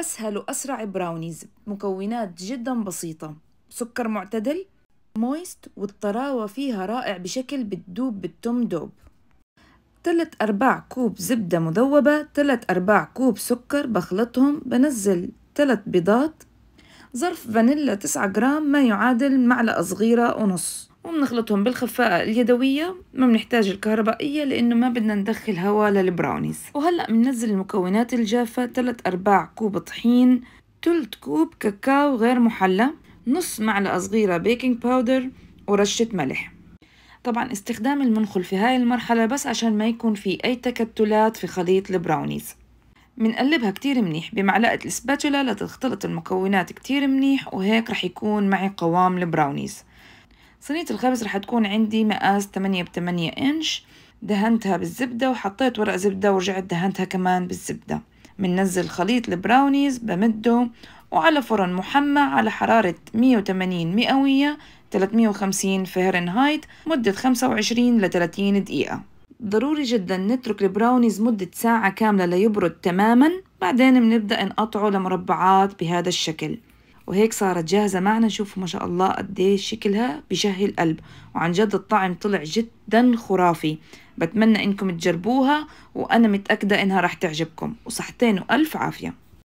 أسهل وأسرع براونيز مكونات جدا بسيطة سكر معتدل مويست والطراوة فيها رائع بشكل بتدوب بالتم دوب تلت أرباع كوب زبدة مذوبة تلت أرباع كوب سكر بخلطهم بنزل تلت بيضات ظرف فانيلا 9 جرام ما يعادل معلقة صغيرة ونص وبنخلطهم بالخفاقة اليدوية ما بنحتاج الكهربائية لأنه ما بدنا ندخل هواء للبراونيز وهلأ بننزل المكونات الجافة 3 أرباع كوب طحين ثلث كوب كاكاو غير محلى نص معلقة صغيرة بيكنج باودر ورشة ملح طبعا استخدام المنخل في هاي المرحلة بس عشان ما يكون في أي تكتلات في خليط البراونيز منقلبها كتير منيح بمعلقة الاسباتولا لتختلط المكونات كتير منيح وهيك رح يكون معي قوام البراونيز صينية الخبز رح تكون عندي مقاس تمانية بتمانية إنش دهنتها بالزبدة وحطيت ورق زبدة ورجعت دهنتها كمان بالزبدة بننزل خليط البراونيز بمده وعلى فرن محمى على حرارة 180 مئوية 350 فهرنهايت مدة 25 ل 30 دقيقة ضروري جدا نترك البراونيز مدة ساعة كاملة ليبرد تماما بعدين بنبدأ نقطعه لمربعات بهذا الشكل وهيك صارت جاهزة معنا شوفوا ما شاء الله قديش إيه شكلها بشهي القلب وعن جد الطعم طلع جدا خرافي بتمنى انكم تجربوها وانا متأكدة انها رح تعجبكم وصحتين والف عافية